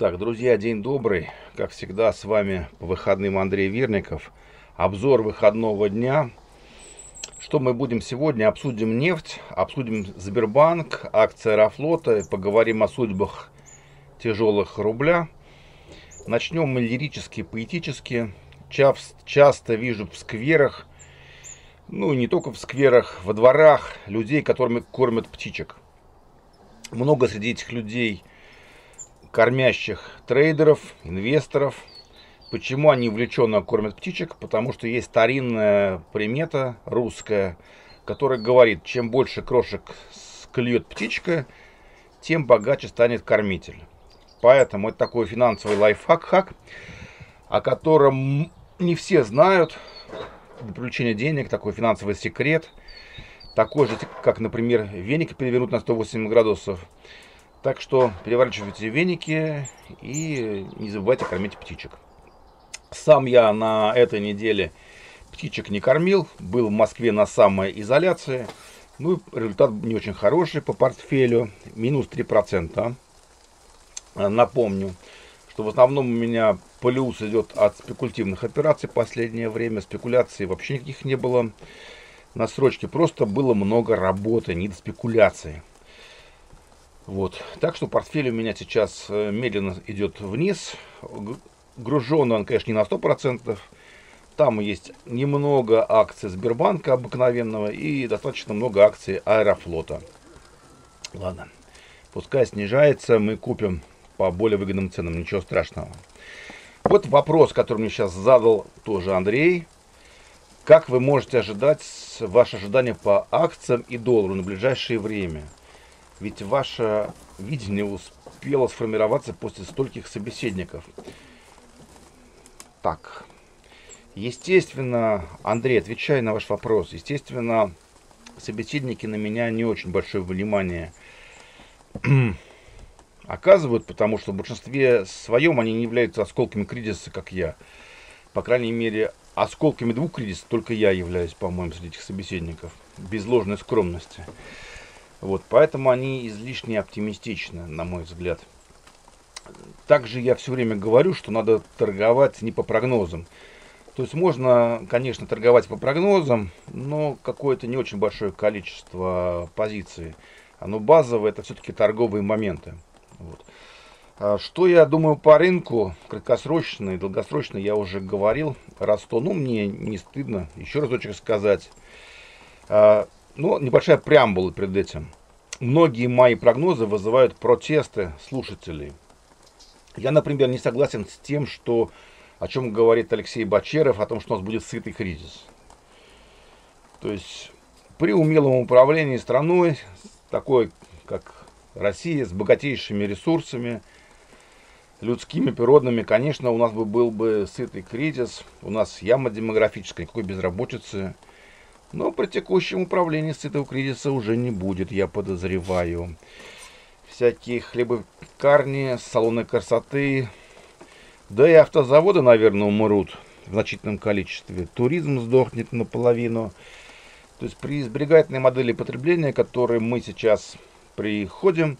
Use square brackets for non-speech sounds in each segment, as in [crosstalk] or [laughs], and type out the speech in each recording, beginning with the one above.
Так, друзья, день добрый. Как всегда, с вами по выходным Андрей Верников. Обзор выходного дня. Что мы будем сегодня? Обсудим нефть, обсудим Сбербанк, акции Аэрофлота, поговорим о судьбах тяжелых рубля. Начнем мы лирически, поэтически. Часто, часто вижу в скверах, ну и не только в скверах, во дворах людей, которыми кормят птичек. Много среди этих людей – кормящих трейдеров, инвесторов. Почему они увлеченно кормят птичек? Потому что есть старинная примета русская, которая говорит, чем больше крошек клюет птичка, тем богаче станет кормитель. Поэтому это такой финансовый лайфхак, хак, о котором не все знают. Для привлечения денег такой финансовый секрет. Такой же, как, например, веник перевернуть на 180 градусов – так что переворачивайте веники и не забывайте кормить птичек. Сам я на этой неделе птичек не кормил, был в Москве на самоизоляции. Ну, результат не очень хороший по портфелю, минус 3%. Напомню, что в основном у меня плюс идет от спекулятивных операций в последнее время. Спекуляций вообще никаких не было на срочке. Просто было много работы, не до спекуляции. Вот. Так что портфель у меня сейчас э, медленно идет вниз. Гружен он, конечно, не на 100%. Там есть немного акций Сбербанка обыкновенного и достаточно много акций Аэрофлота. Ладно. Пускай снижается, мы купим по более выгодным ценам, ничего страшного. Вот вопрос, который мне сейчас задал тоже Андрей. Как вы можете ожидать ваши ожидания по акциям и доллару на ближайшее время? Ведь ваше видение успело сформироваться после стольких собеседников. Так, естественно, Андрей, отвечая на ваш вопрос, естественно, собеседники на меня не очень большое внимание [clears throat] оказывают, потому что в большинстве своем они не являются осколками кризиса, как я. По крайней мере, осколками двух кризисов только я являюсь, по-моему, среди этих собеседников. Без ложной скромности. Вот, поэтому они излишне оптимистичны, на мой взгляд. Также я все время говорю, что надо торговать не по прогнозам. То есть можно, конечно, торговать по прогнозам, но какое-то не очень большое количество позиций. Оно базовое, это все-таки торговые моменты. Вот. А что я думаю по рынку, краткосрочно и долгосрочно, я уже говорил. Раз то, ну, мне не стыдно еще разочек сказать. А ну небольшая преамбула перед этим. Многие мои прогнозы вызывают протесты слушателей. Я, например, не согласен с тем, что, о чем говорит Алексей Бачеров, о том, что у нас будет сытый кризис. То есть при умелом управлении страной, такой как Россия, с богатейшими ресурсами, людскими, природными, конечно, у нас бы был бы сытый кризис, у нас яма демографическая, никакой безработицы – но при текущем управлении этого кризиса уже не будет, я подозреваю. Всякие хлебопекарни, салоны красоты, да и автозаводы, наверное, умрут в значительном количестве. Туризм сдохнет наполовину. То есть при избирательной модели потребления, которые мы сейчас приходим,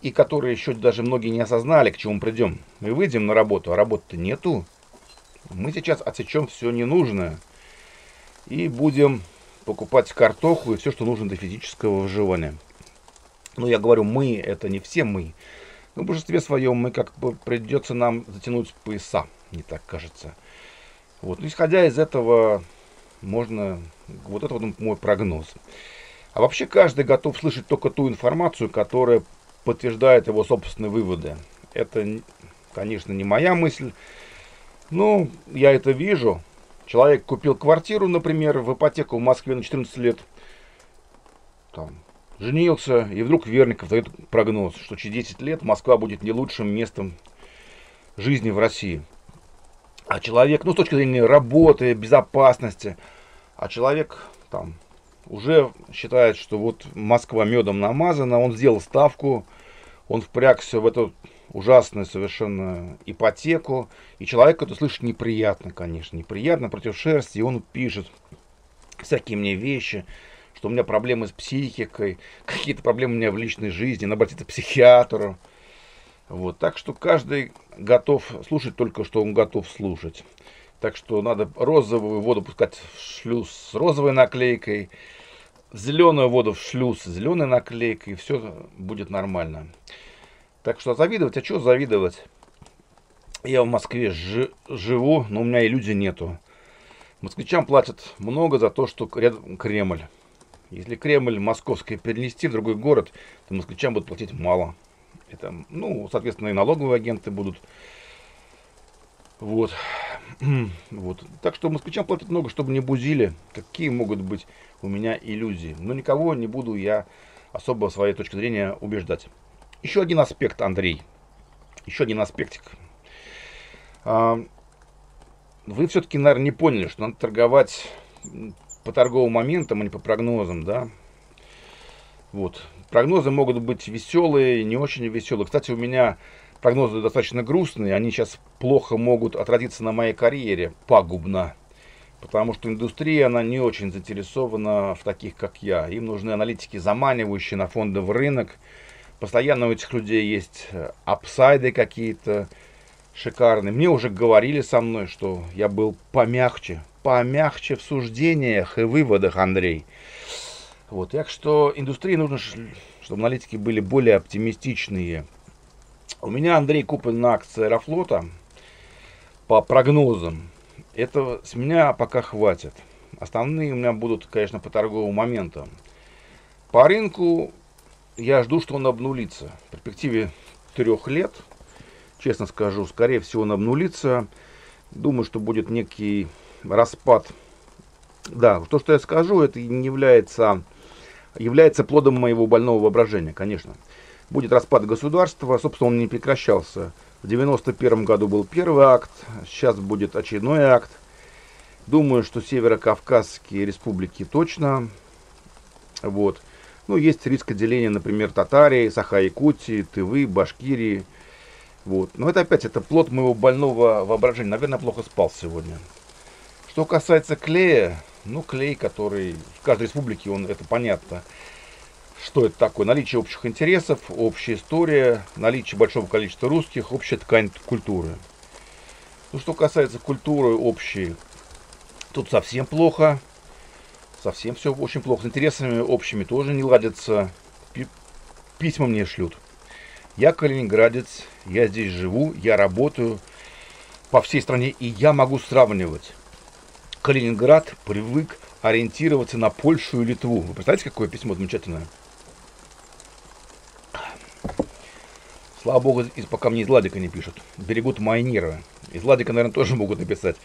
и которые еще даже многие не осознали, к чему придем. Мы выйдем на работу, а работы нету. Мы сейчас отсечем все ненужное – и будем покупать картоху и все, что нужно для физического выживания. Но ну, я говорю, мы, это не все мы. Но в большинстве своем мы как бы придется нам затянуть пояса, не так кажется. Вот, ну, исходя из этого, можно... Вот это вот мой прогноз. А вообще каждый готов слышать только ту информацию, которая подтверждает его собственные выводы. Это, конечно, не моя мысль, но я это вижу, Человек купил квартиру, например, в ипотеку в Москве на 14 лет, там, женился, и вдруг Верников дает прогноз, что через 10 лет Москва будет не лучшим местом жизни в России. А человек, ну, с точки зрения работы, безопасности, а человек там уже считает, что вот Москва медом намазана, он сделал ставку, он впрягся в эту ужасную совершенно ипотеку. И человек это слышит неприятно, конечно. Неприятно против шерсти. И он пишет всякие мне вещи, что у меня проблемы с психикой, [laughs] какие-то проблемы у меня в личной жизни, надо обратиться к психиатру. Вот, так что каждый готов слушать только, что он готов слушать. Так что надо розовую воду пускать в шлюз с розовой наклейкой, зеленую воду в шлюз с зеленой наклейкой, и все будет нормально. Так что завидовать, а что завидовать? Я в Москве ж живу, но у меня и люди нету. Москвичам платят много за то, что рядом Кремль. Если Кремль московский перенести в другой город, то москвичам будут платить мало. Это, ну, соответственно, и налоговые агенты будут. Вот. [clears throat] вот. Так что москвичам платят много, чтобы не бузили. Какие могут быть у меня иллюзии? Но никого не буду я особо своей точки зрения убеждать. Еще один аспект, Андрей. Еще один аспектик. А, вы все-таки, наверное, не поняли, что надо торговать по торговым моментам, а не по прогнозам, да? Вот. Прогнозы могут быть веселые, не очень веселые. Кстати, у меня прогнозы достаточно грустные. Они сейчас плохо могут отразиться на моей карьере. Пагубно. Потому что индустрия, она не очень заинтересована в таких, как я. Им нужны аналитики, заманивающие на фондовый рынок, Постоянно у этих людей есть э, апсайды какие-то шикарные. Мне уже говорили со мной, что я был помягче, помягче в суждениях и выводах, Андрей. Вот, так что индустрии нужно, чтобы аналитики были более оптимистичные. У меня, Андрей, куплен на акции Аэрофлота по прогнозам. Это с меня пока хватит. Основные у меня будут, конечно, по торговому моментам. По рынку я жду, что он обнулится. В перспективе трех лет, честно скажу, скорее всего он обнулится. Думаю, что будет некий распад. Да, то, что я скажу, это не является, является плодом моего больного воображения, конечно. Будет распад государства, собственно, он не прекращался. В 91 году был первый акт, сейчас будет очередной акт. Думаю, что северо-кавказские республики точно. Вот. Ну, есть риск отделения, например, Татарии, Саха-Якутии, Тывы, Башкирии. Вот. Но это опять, это плод моего больного воображения. Наверное, плохо спал сегодня. Что касается клея, ну, клей, который в каждой республике, он, это понятно, что это такое. Наличие общих интересов, общая история, наличие большого количества русских, общая ткань культуры. Ну, что касается культуры общей, тут совсем плохо совсем все очень плохо. С интересами общими тоже не ладятся. Письма мне шлют. Я калининградец, я здесь живу, я работаю по всей стране, и я могу сравнивать. Калининград привык ориентироваться на Польшу и Литву. Вы представляете, какое письмо замечательное? Слава богу, из, пока мне из Ладика не пишут. Берегут мои нервы. Из Ладика, наверное, тоже могут написать.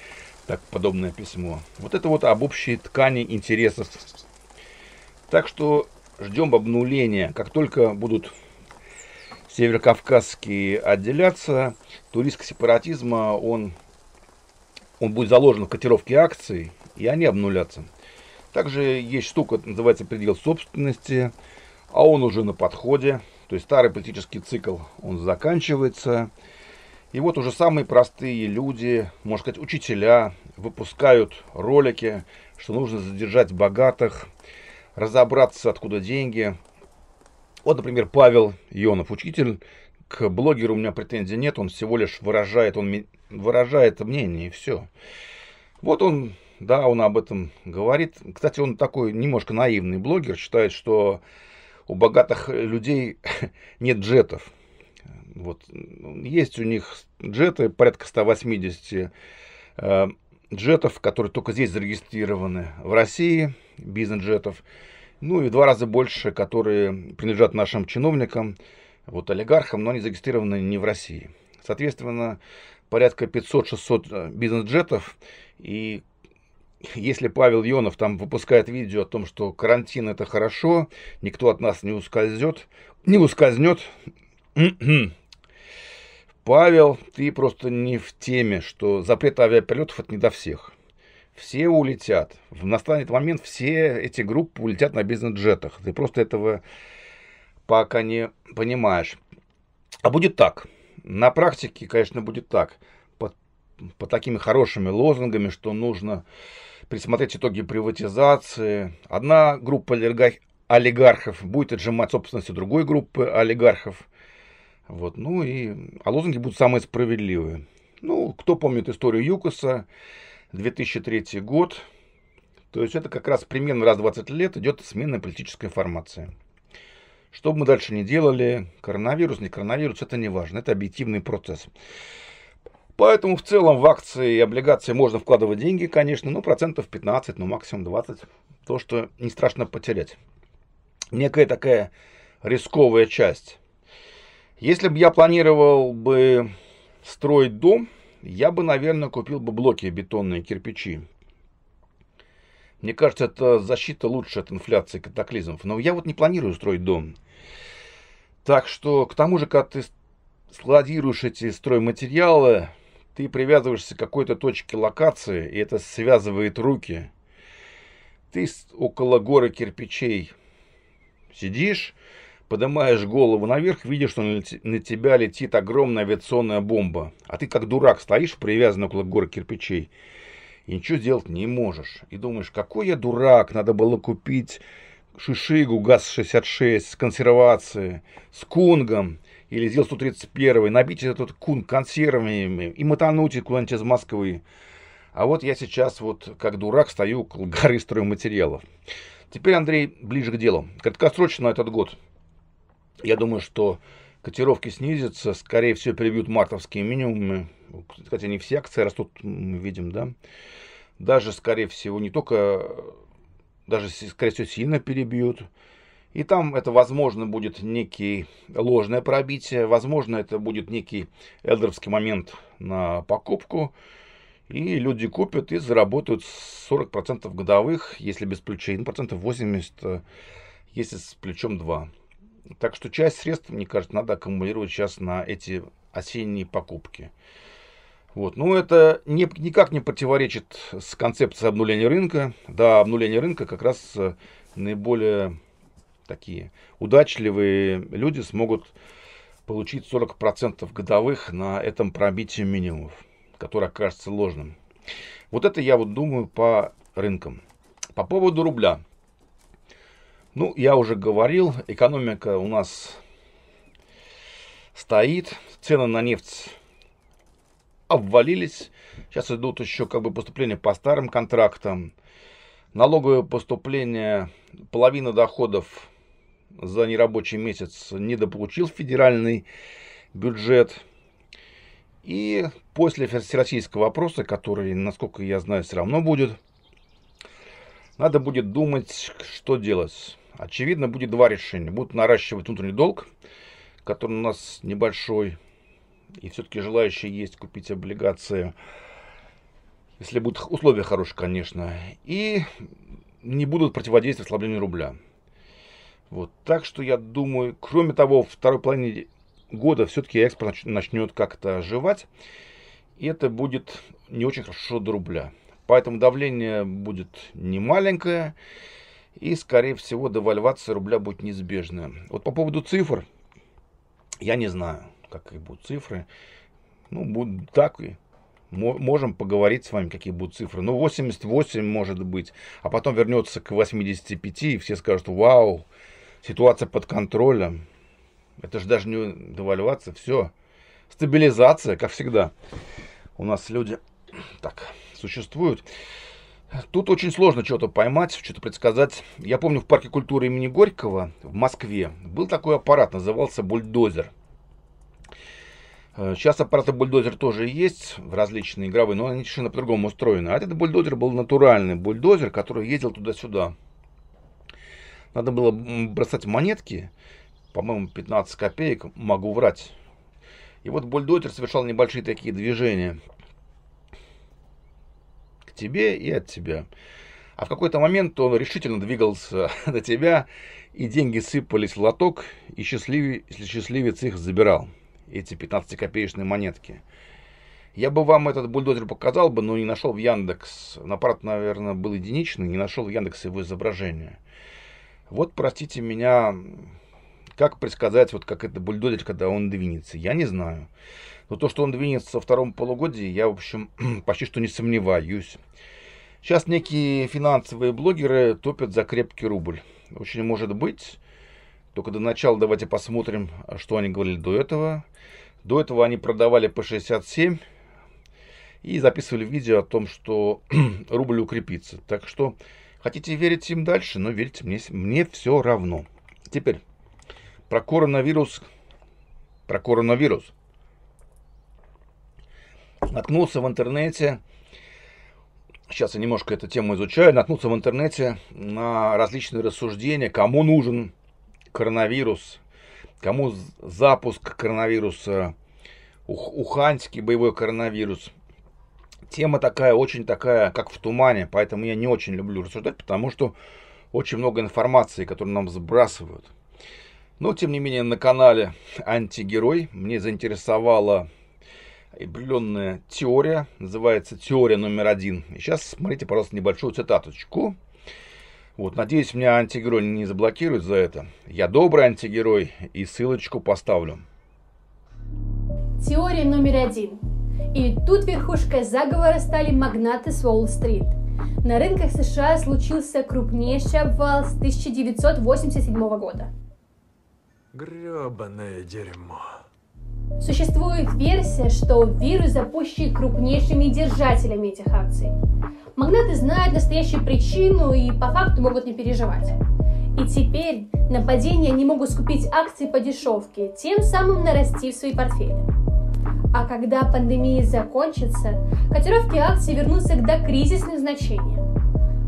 Так, подобное письмо. Вот это вот об общей ткани интересов. Так что ждем обнуления. Как только будут северокавказские отделяться, то риск сепаратизма, он, он будет заложен в котировке акций, и они обнулятся. Также есть штука, называется предел собственности, а он уже на подходе. То есть старый политический цикл, он заканчивается. И вот уже самые простые люди, можно сказать, учителя, выпускают ролики, что нужно задержать богатых, разобраться, откуда деньги. Вот, например, Павел Ионов, учитель, к блогеру у меня претензий нет, он всего лишь выражает, он выражает мнение и все. Вот он, да, он об этом говорит. Кстати, он такой немножко наивный блогер, считает, что у богатых людей [laughs] нет джетов. Вот. Есть у них джеты, порядка 180 э, джетов, которые только здесь зарегистрированы в России, бизнес-джетов. Ну и в два раза больше, которые принадлежат нашим чиновникам, вот олигархам, но они зарегистрированы не в России. Соответственно, порядка 500-600 э, бизнес-джетов. И если Павел Йонов там выпускает видео о том, что карантин это хорошо, никто от нас не ускользнет, не ускользнет, Павел, ты просто не в теме, что запрет авиаперелетов это не до всех. Все улетят. В настанет момент все эти группы улетят на бизнес-джетах. Ты просто этого пока не понимаешь. А будет так. На практике, конечно, будет так. Под, под такими хорошими лозунгами, что нужно присмотреть итоги приватизации. Одна группа олигархов будет отжимать собственность у другой группы олигархов – вот, ну и, а лозунги будут самые справедливые. Ну, кто помнит историю ЮКОСа, 2003 год. То есть это как раз примерно раз в 20 лет идет смена политической формации. Что бы мы дальше не делали, коронавирус, не коронавирус, это не важно. Это объективный процесс. Поэтому в целом в акции и облигации можно вкладывать деньги, конечно, ну процентов 15, ну максимум 20. То, что не страшно потерять. Некая такая рисковая часть. Если бы я планировал бы строить дом, я бы, наверное, купил бы блоки бетонные, кирпичи. Мне кажется, это защита лучше от инфляции катаклизмов. Но я вот не планирую строить дом. Так что, к тому же, когда ты складируешь эти стройматериалы, ты привязываешься к какой-то точке локации, и это связывает руки. Ты около горы кирпичей сидишь, Поднимаешь голову наверх, видишь, что на тебя летит огромная авиационная бомба. А ты как дурак стоишь, привязанный около горы кирпичей, и ничего сделать не можешь. И думаешь, какой я дурак, надо было купить шишигу ГАЗ-66 с консервацией, с кунгом, или ЗИЛ-131, набить этот кун консервами и мотануть куда-нибудь из Москвы. А вот я сейчас вот как дурак стою около горы стройматериалов. Теперь, Андрей, ближе к делу. Краткосрочно на этот год – я думаю, что котировки снизятся, скорее всего, перебьют мартовские минимумы. Хотя не все акции растут, мы видим, да. Даже, скорее всего, не только, даже, скорее всего, сильно перебьют. И там это, возможно, будет некий ложное пробитие, возможно, это будет некий элдеровский момент на покупку. И люди купят и заработают 40% годовых, если без ключей, ну, процентов 80, э, если с плечом 2. Так что часть средств, мне кажется, надо аккумулировать сейчас на эти осенние покупки. Вот. Но ну, это не, никак не противоречит с концепцией обнуления рынка. Да, обнуление рынка как раз э, наиболее такие удачливые люди смогут получить 40% годовых на этом пробитии минимумов, которое окажется ложным. Вот это я вот думаю по рынкам. По поводу рубля. Ну, я уже говорил, экономика у нас стоит, цены на нефть обвалились. Сейчас идут еще как бы поступления по старым контрактам. Налоговые поступления, половина доходов за нерабочий месяц недополучил федеральный бюджет. И после всероссийского вопроса, который, насколько я знаю, все равно будет, надо будет думать, что делать. Очевидно, будет два решения. Будут наращивать внутренний долг, который у нас небольшой. И все-таки желающие есть купить облигации. Если будут условия хорошие, конечно. И не будут противодействовать ослаблению рубля. Вот. Так что я думаю, кроме того, в второй половине года все-таки экспорт начнет как-то оживать. И это будет не очень хорошо до рубля. Поэтому давление будет не маленькое. И, скорее всего, девальвация рубля будет неизбежна. Вот по поводу цифр, я не знаю, какие будут цифры. Ну, будут так и можем поговорить с вами, какие будут цифры. Ну, 88 может быть, а потом вернется к 85, и все скажут, вау, ситуация под контролем. Это же даже не девальвация, все. Стабилизация, как всегда. У нас люди так существуют. Тут очень сложно что-то поймать, что-то предсказать. Я помню, в парке культуры имени Горького в Москве был такой аппарат, назывался бульдозер. Э, сейчас аппараты бульдозер тоже есть, в различные игровые, но они совершенно по-другому устроены. А этот бульдозер был натуральный бульдозер, который ездил туда-сюда. Надо было бросать монетки, по-моему, 15 копеек, могу врать. И вот бульдозер совершал небольшие такие движения тебе и от тебя. А в какой-то момент он решительно двигался [laughs] до тебя, и деньги сыпались в лоток, и счастливец, счастливец их забирал, эти 15-копеечные монетки. Я бы вам этот бульдозер показал бы, но не нашел в Яндекс. на Аппарат, наверное, был единичный, не нашел в Яндекс его изображение. Вот, простите меня, как предсказать, вот как это бульдозер, когда он двинется, я не знаю. Но то, что он двинется во втором полугодии, я, в общем, [clears throat] почти что не сомневаюсь. Сейчас некие финансовые блогеры топят за крепкий рубль. Очень может быть. Только до начала давайте посмотрим, что они говорили до этого. До этого они продавали по 67 и записывали видео о том, что [clears throat] рубль укрепится. Так что хотите верить им дальше, но верьте мне, мне все равно. Теперь про коронавирус, про коронавирус. Наткнулся в интернете, сейчас я немножко эту тему изучаю, наткнулся в интернете на различные рассуждения, кому нужен коронавирус, кому запуск коронавируса, уханьский боевой коронавирус. Тема такая, очень такая, как в тумане, поэтому я не очень люблю рассуждать, потому что очень много информации, которую нам сбрасывают – но, тем не менее, на канале «Антигерой» мне заинтересовала определенная теория, называется «Теория номер один». И сейчас смотрите, пожалуйста, небольшую цитаточку. Вот, надеюсь, меня антигерой не заблокирует за это. Я добрый антигерой и ссылочку поставлю. Теория номер один. И тут верхушкой заговора стали магнаты с Уолл-стрит. На рынках США случился крупнейший обвал с 1987 года – Гребаное дерьмо. Существует версия, что вирус запущен крупнейшими держателями этих акций. Магнаты знают настоящую причину и по факту могут не переживать. И теперь нападения не могут скупить акции по дешевке, тем самым нарастив свои портфели. А когда пандемия закончится, котировки акций вернутся к докризисным значениям.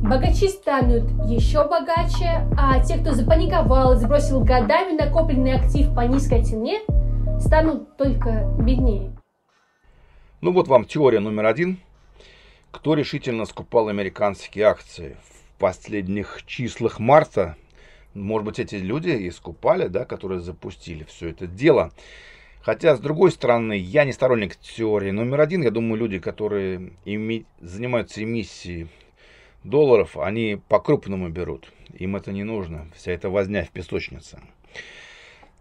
Богачи станут еще богаче, а те, кто запаниковал и сбросил годами накопленный актив по низкой цене, станут только беднее. Ну вот вам теория номер один. Кто решительно скупал американские акции в последних числах марта? Может быть, эти люди и скупали, да, которые запустили все это дело. Хотя, с другой стороны, я не сторонник теории номер один. Я думаю, люди, которые ими... занимаются эмиссией долларов они по-крупному берут. Им это не нужно. Вся эта возня в песочнице.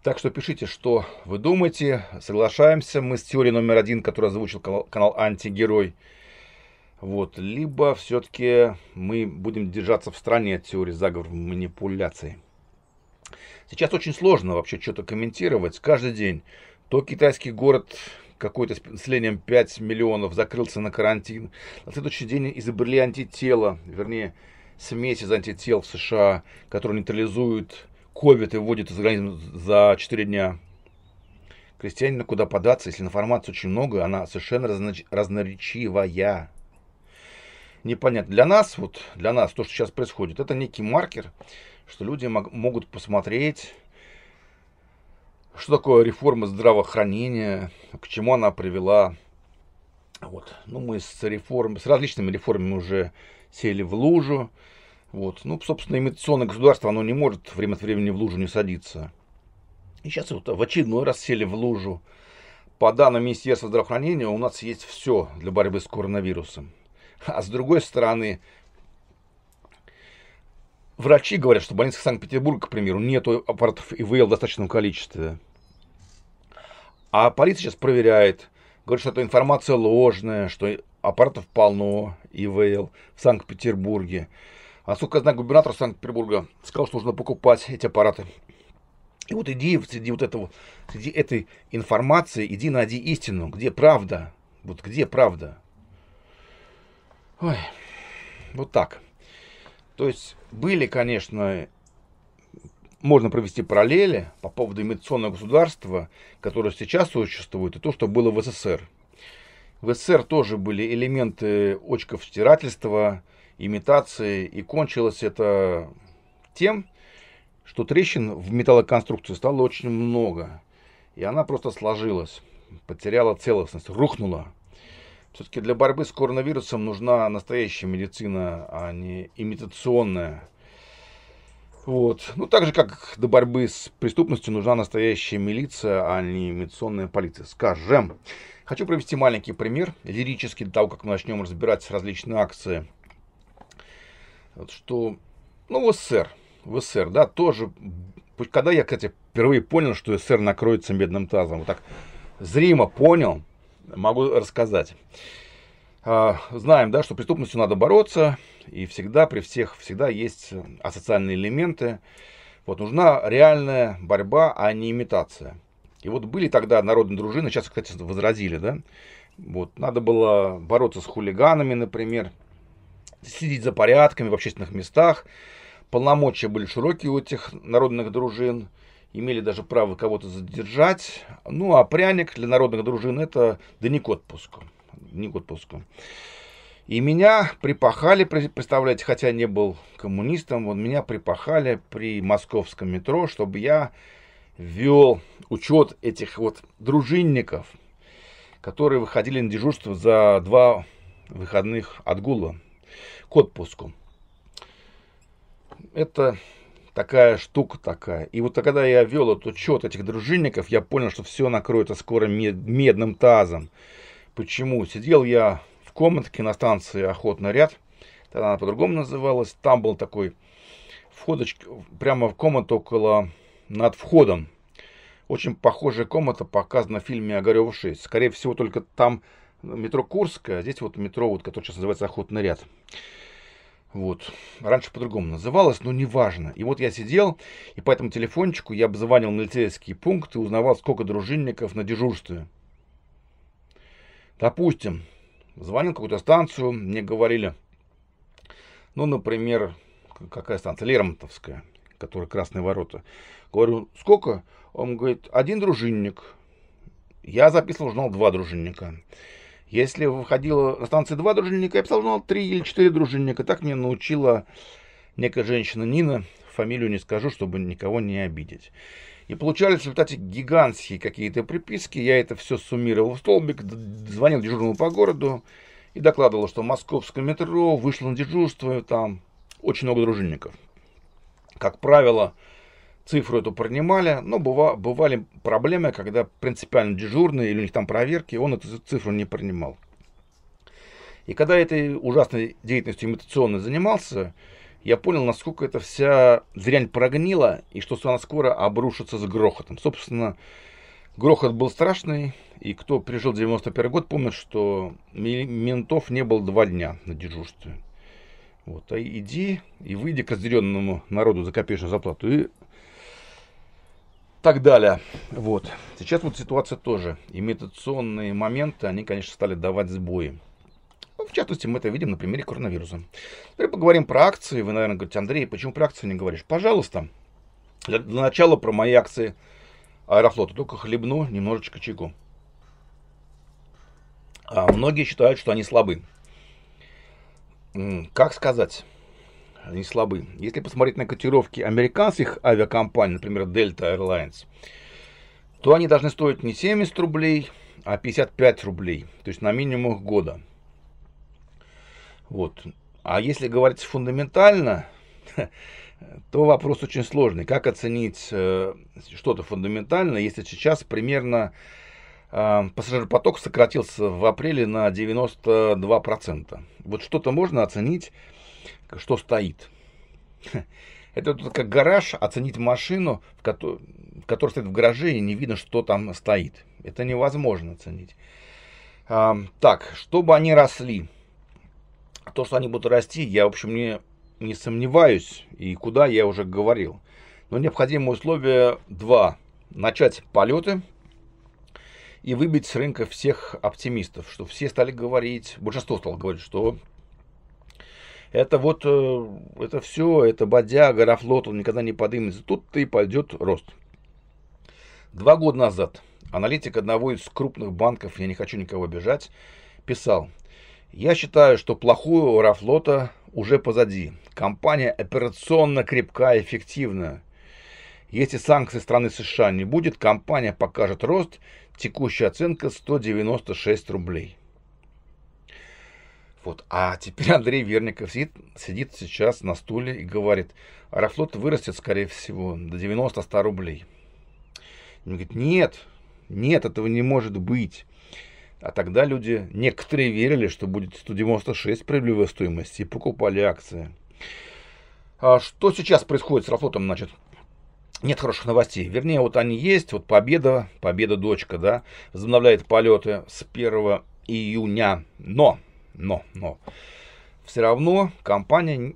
Так что пишите, что вы думаете. Соглашаемся мы с теорией номер один, которую озвучил канал «Антигерой». Вот. Либо все-таки мы будем держаться в стране от теории заговоров манипуляций. Сейчас очень сложно вообще что-то комментировать. Каждый день то китайский город какой-то с населением 5 миллионов закрылся на карантин. На следующий день изобрели антитела, вернее, смесь из антител в США, которые нейтрализуют COVID и вводит из организма за 4 дня. Крестьянина куда податься, если информации очень много, она совершенно разноч... разноречивая. Непонятно. Для нас, вот, для нас то, что сейчас происходит, это некий маркер, что люди мог, могут посмотреть что такое реформа здравоохранения, к чему она привела. Вот. Ну, мы с, реформ, с различными реформами уже сели в лужу. Вот. Ну, собственно, имитационное государство, оно не может время от времени в лужу не садиться. И сейчас вот в очередной раз сели в лужу. По данным Министерства здравоохранения, у нас есть все для борьбы с коронавирусом. А с другой стороны, врачи говорят, что в больницах Санкт-Петербурга, к примеру, нет аппаратов ИВЛ в достаточном количестве. А полиция сейчас проверяет, говорит, что эта информация ложная, что аппаратов полно ИВЛ в Санкт-Петербурге. А сколько я знаю, губернатор Санкт-Петербурга сказал, что нужно покупать эти аппараты. И вот иди среди вот этого, среди этой информации, иди найди истину, где правда, вот где правда. Ой, вот так. То есть были, конечно, можно провести параллели по поводу имитационного государства, которое сейчас существует, и то, что было в СССР. В СССР тоже были элементы очков стирательства, имитации, и кончилось это тем, что трещин в металлоконструкции стало очень много. И она просто сложилась, потеряла целостность, рухнула. Все-таки для борьбы с коронавирусом нужна настоящая медицина, а не имитационная. Вот. Ну, так же, как до борьбы с преступностью нужна настоящая милиция, а не имитационная полиция. Скажем. Хочу провести маленький пример, Лирически, до того, как мы начнем разбирать различные акции. Вот что, ну, в СССР, в СССР, да, тоже, когда я, кстати, впервые понял, что СССР накроется медным тазом, вот так зримо понял – могу рассказать. А, знаем, да, что преступностью надо бороться, и всегда, при всех, всегда есть э, асоциальные элементы. Вот нужна реальная борьба, а не имитация. И вот были тогда народные дружины, сейчас, кстати, возразили, да, вот, надо было бороться с хулиганами, например, следить за порядками в общественных местах. Полномочия были широкие у этих народных дружин имели даже право кого-то задержать. Ну, а пряник для народных дружин это да не к отпуску. Не к отпуску. И меня припахали, представляете, хотя не был коммунистом, вот меня припахали при московском метро, чтобы я вел учет этих вот дружинников, которые выходили на дежурство за два выходных отгула к отпуску. Это такая штука такая. И вот когда я вел этот учет этих дружинников, я понял, что все накроется скоро мед, медным тазом. Почему? Сидел я в комнатке на станции «Охотный ряд», тогда она по-другому называлась, там был такой входочка, прямо в комнату около, над входом. Очень похожая комната показана в фильме «Огарев 6». Скорее всего, только там метро Курская, а здесь вот метро, вот, которое сейчас называется «Охотный ряд». Вот. Раньше по-другому называлось, но неважно. И вот я сидел, и по этому телефончику я обзванивал милицейские пункты, узнавал, сколько дружинников на дежурстве. Допустим, звонил какую-то станцию, мне говорили, ну, например, какая станция, Лермонтовская, которая Красные ворота. Говорю, сколько? Он говорит, один дружинник. Я записывал журнал «Два дружинника». Если выходило на станции два дружинника, я писал журнал ну, три или четыре дружинника. Так мне научила некая женщина Нина. Фамилию не скажу, чтобы никого не обидеть. И получались в результате гигантские какие-то приписки. Я это все суммировал в столбик, звонил дежурному по городу и докладывал, что в московском метро вышло на дежурство, там очень много дружинников. Как правило, цифру эту принимали, но быва, бывали проблемы, когда принципиально дежурный или у них там проверки, он эту цифру не принимал. И когда я этой ужасной деятельностью имитационной занимался, я понял, насколько эта вся дрянь прогнила, и что она скоро обрушится с грохотом. Собственно, грохот был страшный, и кто пережил 91 год, помнит, что ментов не было два дня на дежурстве. Вот, а иди и выйди к разделенному народу за копеечную зарплату и так далее. Вот. Сейчас вот ситуация тоже. Имитационные моменты, они, конечно, стали давать сбои. Ну, в частности, мы это видим на примере коронавируса. Теперь поговорим про акции. Вы, наверное, говорите, Андрей, почему про акции не говоришь? Пожалуйста, для, для начала про мои акции Аэрофлота. Только хлебну немножечко чайку. А многие считают, что они слабы. Как сказать? они слабы. Если посмотреть на котировки американских авиакомпаний, например, Delta Airlines, то они должны стоить не 70 рублей, а 55 рублей, то есть на минимум года. Вот. А если говорить фундаментально, [laughs] то вопрос очень сложный. Как оценить э, что-то фундаментально, если сейчас примерно э, пассажиропоток сократился в апреле на 92%. Вот что-то можно оценить что стоит. Это тут как гараж, оценить машину, в которой, в которой стоит в гараже, и не видно, что там стоит. Это невозможно оценить. А, так, чтобы они росли. То, что они будут расти, я, в общем, не, не сомневаюсь, и куда я уже говорил. Но необходимые условия два. Начать полеты и выбить с рынка всех оптимистов, что все стали говорить, большинство стало говорить, что это вот, э, это все, это бодяга, Рафлот, он никогда не поднимется. Тут-то и пойдет рост. Два года назад аналитик одного из крупных банков, я не хочу никого обижать, писал, я считаю, что плохую Рафлота уже позади. Компания операционно крепка и эффективна. Если санкции страны США не будет, компания покажет рост. Текущая оценка 196 рублей. Вот. А теперь [laughs] Андрей Верников сидит, сидит сейчас на стуле и говорит, Аэрофлот вырастет, скорее всего, до 90-100 рублей. И он говорит, нет, нет, этого не может быть. А тогда люди, некоторые верили, что будет 196 справедливая стоимости и покупали акции. А что сейчас происходит с Аэрофлотом, значит? Нет хороших новостей. Вернее, вот они есть. Вот Победа, Победа дочка, да, возобновляет полеты с 1 июня. Но но, но. Все равно компания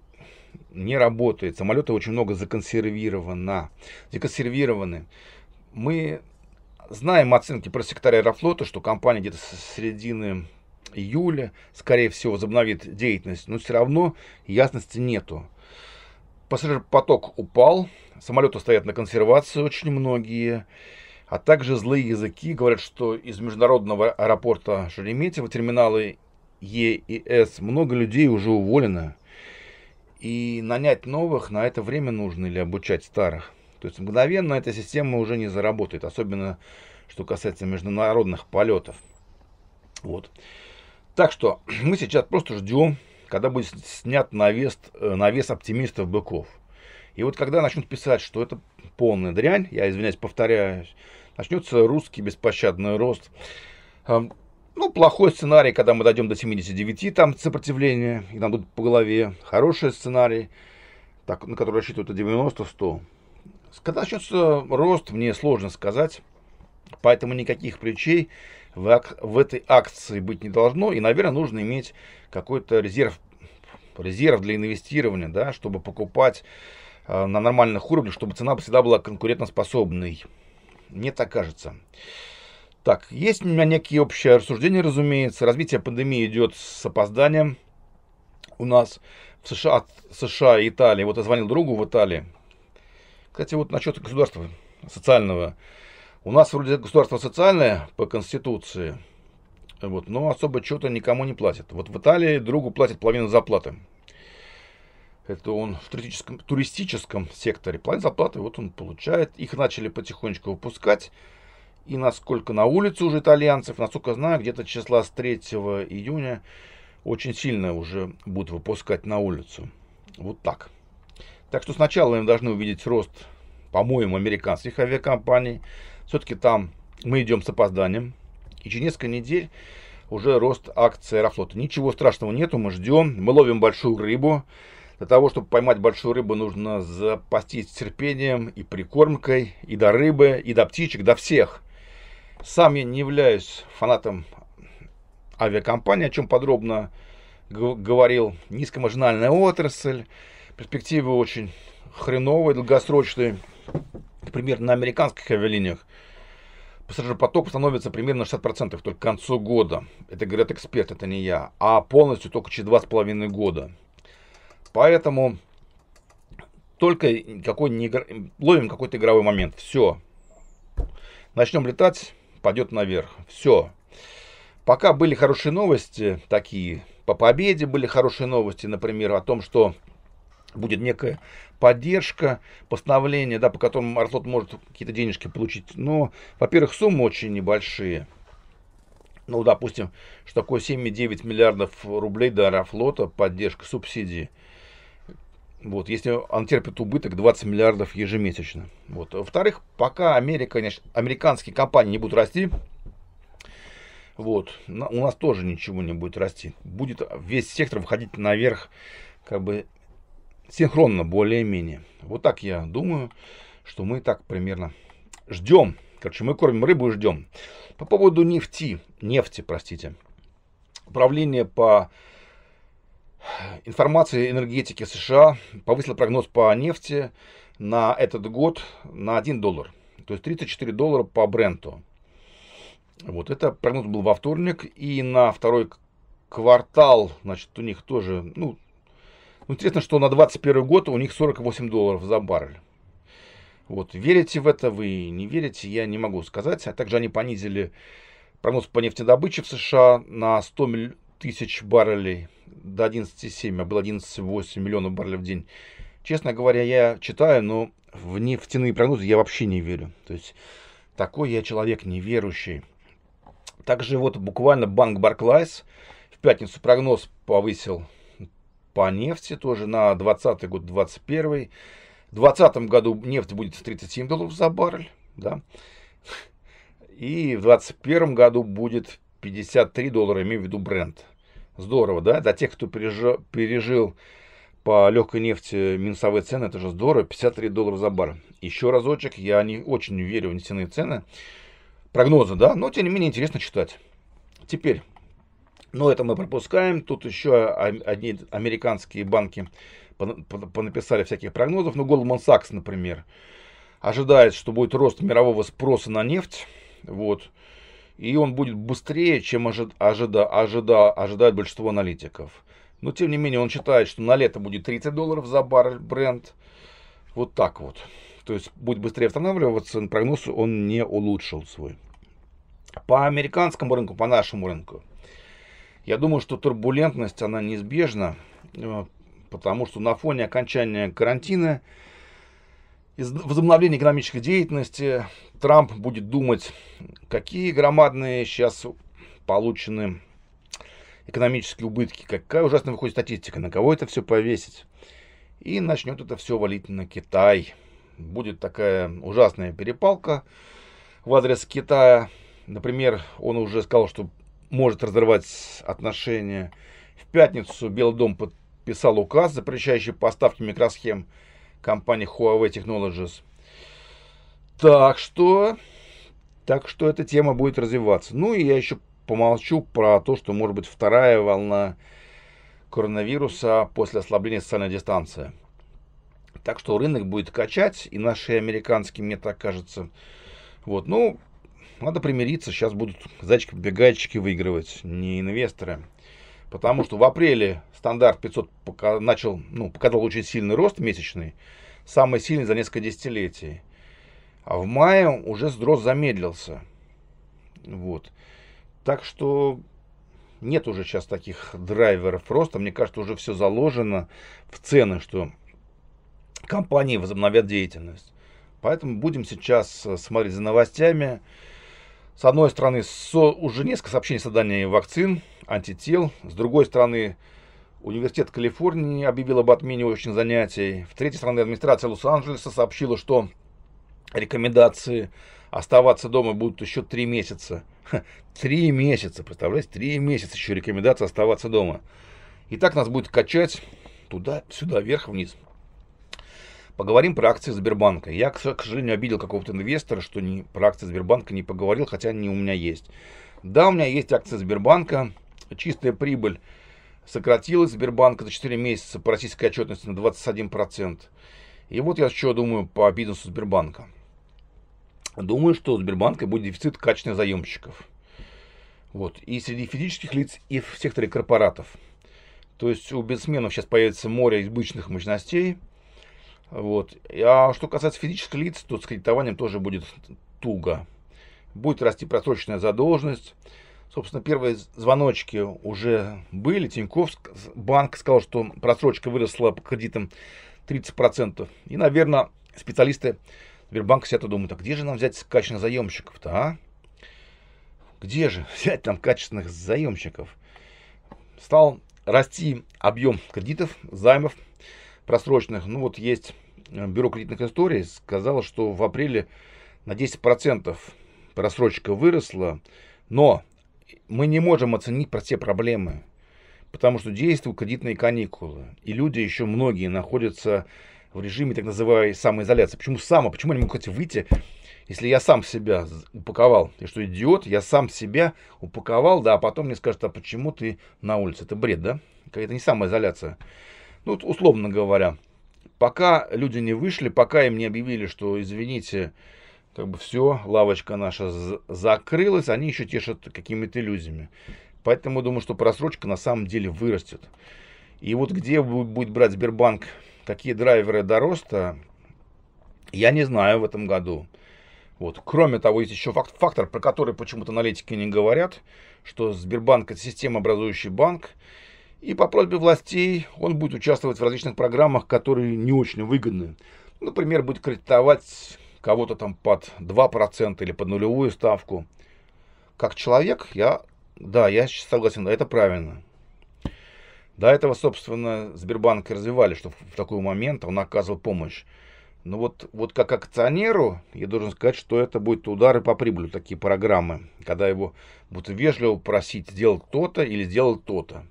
не работает. Самолеты очень много законсервировано. Законсервированы. Мы знаем оценки про секретаря Аэрофлота, что компания где-то с середины июля, скорее всего, возобновит деятельность, но все равно ясности нету. Пассажирпоток упал, самолеты стоят на консервации очень многие, а также злые языки говорят, что из международного аэропорта Шереметьево терминалы Е и С много людей уже уволено, и нанять новых на это время нужно или обучать старых. То есть мгновенно эта система уже не заработает, особенно что касается международных полетов. Вот. Так что мы сейчас просто ждем, когда будет снят навес, э, навес оптимистов-быков. И вот когда начнут писать, что это полная дрянь, я извиняюсь, повторяюсь, начнется русский беспощадный рост. Ну, плохой сценарий, когда мы дойдем до 79, там сопротивление, и нам будут по голове. Хороший сценарий, так, на который рассчитывают 90-100. Когда начнется рост, мне сложно сказать. Поэтому никаких плечей в, ак- в этой акции быть не должно. И, наверное, нужно иметь какой-то резерв, резерв для инвестирования, да, чтобы покупать э, на нормальных уровнях, чтобы цена всегда была конкурентоспособной. Мне так кажется. Так, есть у меня некие общие рассуждения, разумеется. Развитие пандемии идет с опозданием. У нас в США, от США и Италии. Вот я звонил другу в Италии. Кстати, вот насчет государства социального. У нас вроде государство социальное по конституции, вот, но особо что-то никому не платят. Вот в Италии другу платят половину зарплаты. Это он в туристическом, туристическом секторе. Платит зарплаты, вот он получает. Их начали потихонечку выпускать и насколько на улице уже итальянцев, насколько знаю, где-то числа с 3 июня очень сильно уже будут выпускать на улицу. Вот так. Так что сначала мы должны увидеть рост, по-моему, американских авиакомпаний. Все-таки там мы идем с опозданием. И через несколько недель уже рост акций Аэрофлота. Ничего страшного нету, мы ждем. Мы ловим большую рыбу. Для того, чтобы поймать большую рыбу, нужно запастись терпением и прикормкой, и до рыбы, и до птичек, до всех. Сам я не являюсь фанатом авиакомпании, о чем подробно говорил. Низкомаржинальная отрасль, перспективы очень хреновые, долгосрочные. Например, на американских авиалиниях пассажиропоток становится примерно 60% только к концу года. Это говорят эксперты, это не я. А полностью только через 2,5 года. Поэтому только какой не игр... ловим какой-то игровой момент. Все. Начнем летать пойдет наверх. Все. Пока были хорошие новости, такие по победе были хорошие новости, например, о том, что будет некая поддержка, постановление, да, по которому Арслот может какие-то денежки получить. Но, во-первых, суммы очень небольшие. Ну, допустим, что такое 7,9 миллиардов рублей до Аэрофлота, поддержка, субсидии – вот, если он терпит убыток 20 миллиардов ежемесячно. Вот. Во-вторых, пока Америка, конечно, американские компании не будут расти, вот, у нас тоже ничего не будет расти. Будет весь сектор выходить наверх, как бы синхронно более-менее. Вот так я думаю, что мы так примерно ждем. Короче, мы кормим рыбу и ждем. По поводу нефти, нефти, простите. Управление по информации энергетики США повысила прогноз по нефти на этот год на 1 доллар. То есть 34 доллара по бренду. Вот это прогноз был во вторник. И на второй квартал, значит, у них тоже, ну, ну интересно, что на 21 год у них 48 долларов за баррель. Вот, верите в это вы, не верите, я не могу сказать. А также они понизили прогноз по нефтедобыче в США на 100 тысяч баррелей до 11,7, а было 11,8 миллионов баррелей в день. Честно говоря, я читаю, но в нефтяные прогнозы я вообще не верю. То есть такой я человек неверующий. Также вот буквально банк Барклайс в пятницу прогноз повысил по нефти тоже на 20 год, 21 в 20 году нефть будет 37 долларов за баррель, да, и в 21 году будет 53 доллара, имею в виду бренд. Здорово, да? Для тех, кто пережил, пережил по легкой нефти минусовые цены, это же здорово, 53 доллара за бар. Еще разочек, я не очень верю в нефтяные цены, прогнозы, да, но тем не менее интересно читать. Теперь, но это мы пропускаем, тут еще одни американские банки понаписали всяких прогнозов, Ну Goldman Sachs, например, ожидает, что будет рост мирового спроса на нефть, вот, и он будет быстрее, чем ожи- ожида- ожида- ожидает большинство аналитиков. Но тем не менее он считает, что на лето будет 30 долларов за баррель бренд. Вот так вот. То есть будет быстрее останавливаться, прогноз он не улучшил свой. По американскому рынку, по нашему рынку, я думаю, что турбулентность, она неизбежна, э, потому что на фоне окончания карантина возобновление экономической деятельности Трамп будет думать, какие громадные сейчас получены экономические убытки, какая ужасная выходит статистика, на кого это все повесить. И начнет это все валить на Китай. Будет такая ужасная перепалка в адрес Китая. Например, он уже сказал, что может разорвать отношения. В пятницу Белый дом подписал указ, запрещающий поставки микросхем компании Huawei Technologies. Так что, так что эта тема будет развиваться. Ну и я еще помолчу про то, что может быть вторая волна коронавируса после ослабления социальной дистанции. Так что рынок будет качать, и наши американские, мне так кажется. Вот, ну, надо примириться, сейчас будут зайчики-бегайчики выигрывать, не инвесторы. Потому что в апреле стандарт 500 пока начал, ну, показал очень сильный рост месячный, самый сильный за несколько десятилетий. А в мае уже рост замедлился. Вот. Так что нет уже сейчас таких драйверов роста. Мне кажется, уже все заложено в цены, что компании возобновят деятельность. Поэтому будем сейчас э, смотреть за новостями. С одной стороны, со, уже несколько сообщений о создании вакцин, антител. С другой стороны, Университет Калифорнии объявил об отмене очных занятий. В третьей стране администрация Лос-Анджелеса сообщила, что рекомендации оставаться дома будут еще три месяца. три месяца, представляете, три месяца еще рекомендация оставаться дома. И так нас будет качать туда-сюда, вверх-вниз. Поговорим про акции Сбербанка. Я, к сожалению, обидел какого-то инвестора, что не, про акции Сбербанка не поговорил, хотя они у меня есть. Да, у меня есть акции Сбербанка, чистая прибыль сократилась Сбербанка за 4 месяца по российской отчетности на 21%. И вот я что думаю по бизнесу Сбербанка. Думаю, что у Сбербанка будет дефицит качественных заемщиков. Вот. И среди физических лиц, и в секторе корпоратов. То есть у бизнесменов сейчас появится море избыточных мощностей. Вот. А что касается физических лиц, то с кредитованием тоже будет туго. Будет расти просроченная задолженность. Собственно, первые звоночки уже были. Тиньков банк сказал, что просрочка выросла по кредитам 30%. И, наверное, специалисты Сбербанка себя-то думают, а где же нам взять качественных заемщиков-то, а? Где же [laughs] взять там качественных заемщиков? Стал расти объем кредитов, займов просроченных. Ну вот есть э, бюро кредитных историй, сказало, что в апреле на 10% просрочка выросла, но мы не можем оценить про те проблемы, потому что действуют кредитные каникулы, и люди еще многие находятся в режиме так называемой самоизоляции. Почему само? Почему они могут выйти, если я сам себя упаковал? Я что, идиот? Я сам себя упаковал, да, а потом мне скажут, а почему ты на улице? Это бред, да? Это не самоизоляция. Ну, вот условно говоря, пока люди не вышли, пока им не объявили, что, извините, как бы все, лавочка наша закрылась, они еще тешат какими-то иллюзиями. Поэтому думаю, что просрочка на самом деле вырастет. И вот где будет брать Сбербанк, такие драйверы до роста, я не знаю в этом году. Вот. Кроме того, есть еще факт, фактор, про который почему-то аналитики не говорят, что Сбербанк это системообразующий банк, и по просьбе властей он будет участвовать в различных программах, которые не очень выгодны. Например, будет кредитовать кого-то там под 2% или под нулевую ставку. Как человек, я, да, я сейчас согласен, это правильно. До этого, собственно, Сбербанк развивали, что в такой момент он оказывал помощь. Но вот, вот как акционеру, я должен сказать, что это будет удары по прибыли, такие программы, когда его будут вежливо просить сделать то-то или сделать то-то.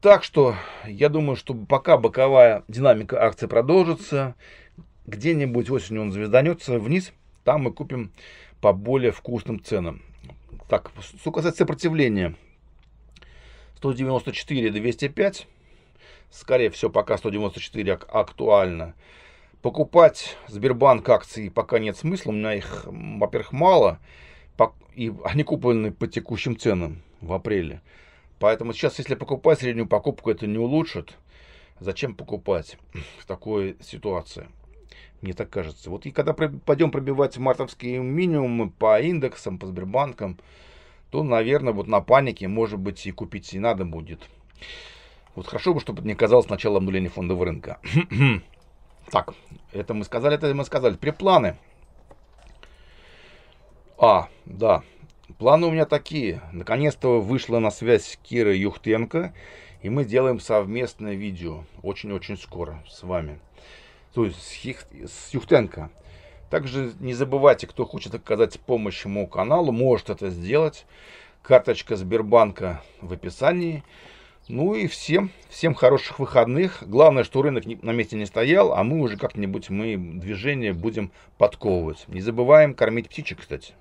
Так что я думаю, что пока боковая динамика акции продолжится, где-нибудь осенью он звезданется вниз, там мы купим по более вкусным ценам. Так, что касается сопротивления, 194, 205, скорее всего, пока 194 актуально. Покупать Сбербанк акции пока нет смысла, у меня их, во-первых, мало, и они куплены по текущим ценам в апреле. Поэтому сейчас, если покупать среднюю покупку, это не улучшит. Зачем покупать в такой ситуации? Мне так кажется. Вот и когда пойдем пробивать мартовские минимумы по индексам, по Сбербанкам, то, наверное, вот на панике, может быть, и купить и надо будет. Вот хорошо бы, чтобы это не казалось началом обнуления фондового рынка. [clears throat] так, это мы сказали, это мы сказали. При планы. А, да. Планы у меня такие. Наконец-то вышла на связь Кира Юхтенко. И мы делаем совместное видео очень-очень скоро с вами то есть с Юхтенко. Также не забывайте, кто хочет оказать помощь моему каналу, может это сделать. Карточка Сбербанка в описании. Ну и всем, всем хороших выходных. Главное, что рынок на месте не стоял, а мы уже как-нибудь мы движение будем подковывать. Не забываем кормить птичек, кстати.